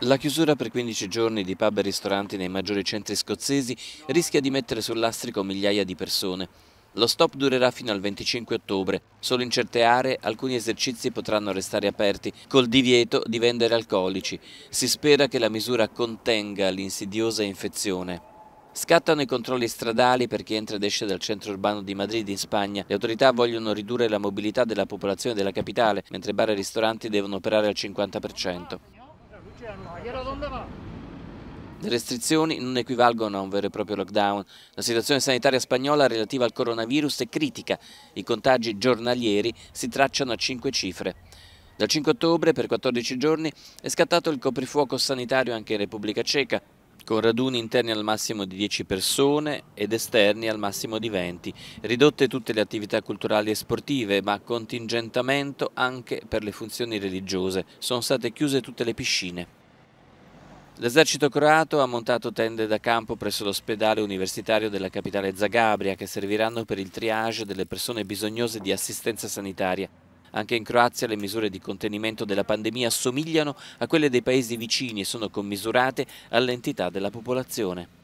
La chiusura per 15 giorni di pub e ristoranti nei maggiori centri scozzesi rischia di mettere sul lastrico migliaia di persone. Lo stop durerà fino al 25 ottobre. Solo in certe aree alcuni esercizi potranno restare aperti, col divieto di vendere alcolici. Si spera che la misura contenga l'insidiosa infezione. Scattano i controlli stradali per chi entra ed esce dal centro urbano di Madrid in Spagna. Le autorità vogliono ridurre la mobilità della popolazione della capitale, mentre bar e ristoranti devono operare al 50%. Le restrizioni non equivalgono a un vero e proprio lockdown. La situazione sanitaria spagnola relativa al coronavirus è critica. I contagi giornalieri si tracciano a cinque cifre. Dal 5 ottobre, per 14 giorni, è scattato il coprifuoco sanitario anche in Repubblica Ceca, con raduni interni al massimo di 10 persone ed esterni al massimo di 20, ridotte tutte le attività culturali e sportive, ma contingentamento anche per le funzioni religiose. Sono state chiuse tutte le piscine. L'esercito croato ha montato tende da campo presso l'ospedale universitario della capitale Zagabria che serviranno per il triage delle persone bisognose di assistenza sanitaria. Anche in Croazia le misure di contenimento della pandemia assomigliano a quelle dei paesi vicini e sono commisurate all'entità della popolazione.